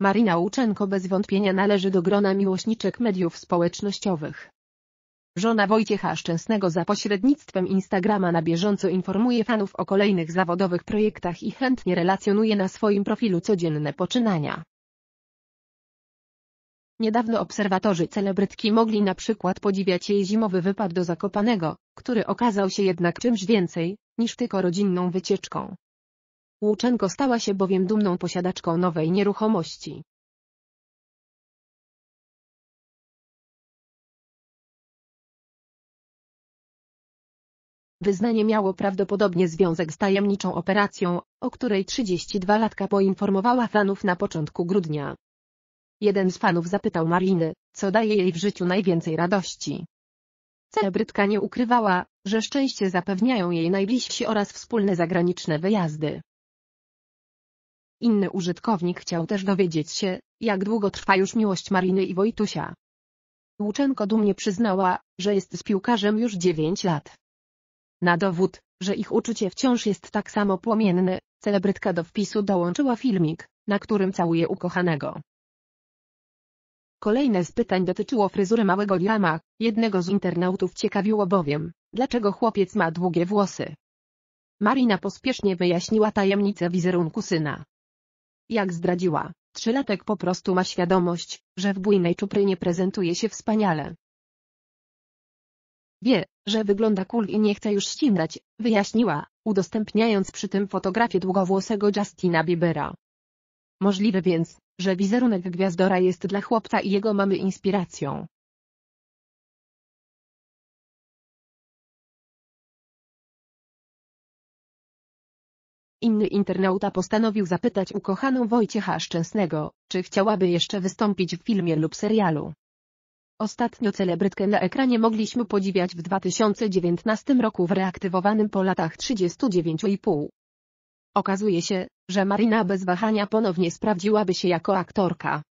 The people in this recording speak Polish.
Marina Łuczenko bez wątpienia należy do grona miłośniczek mediów społecznościowych. Żona Wojciecha Szczęsnego za pośrednictwem Instagrama na bieżąco informuje fanów o kolejnych zawodowych projektach i chętnie relacjonuje na swoim profilu codzienne poczynania. Niedawno obserwatorzy celebrytki mogli na przykład podziwiać jej zimowy wypad do Zakopanego, który okazał się jednak czymś więcej, niż tylko rodzinną wycieczką. Łuczenko stała się bowiem dumną posiadaczką nowej nieruchomości. Wyznanie miało prawdopodobnie związek z tajemniczą operacją, o której 32-latka poinformowała fanów na początku grudnia. Jeden z fanów zapytał Mariny, co daje jej w życiu najwięcej radości. Celebrytka nie ukrywała, że szczęście zapewniają jej najbliżsi oraz wspólne zagraniczne wyjazdy. Inny użytkownik chciał też dowiedzieć się, jak długo trwa już miłość Mariny i Wojtusia. Łuczenko dumnie przyznała, że jest z piłkarzem już 9 lat. Na dowód, że ich uczucie wciąż jest tak samo płomienne, celebrytka do wpisu dołączyła filmik, na którym całuje ukochanego. Kolejne z pytań dotyczyło fryzury małego Liama, jednego z internautów ciekawiło bowiem, dlaczego chłopiec ma długie włosy. Marina pospiesznie wyjaśniła tajemnicę wizerunku syna. Jak zdradziła, trzylatek po prostu ma świadomość, że w bujnej czuprynie prezentuje się wspaniale. Wie, że wygląda cool i nie chce już ścinać, wyjaśniła, udostępniając przy tym fotografię długowłosego Justina Biebera. Możliwe więc, że wizerunek Gwiazdora jest dla chłopca i jego mamy inspiracją. inny internauta postanowił zapytać ukochaną Wojciecha Szczęsnego, czy chciałaby jeszcze wystąpić w filmie lub serialu. Ostatnio celebrytkę na ekranie mogliśmy podziwiać w 2019 roku w reaktywowanym po latach 39,5. Okazuje się, że Marina bez wahania ponownie sprawdziłaby się jako aktorka.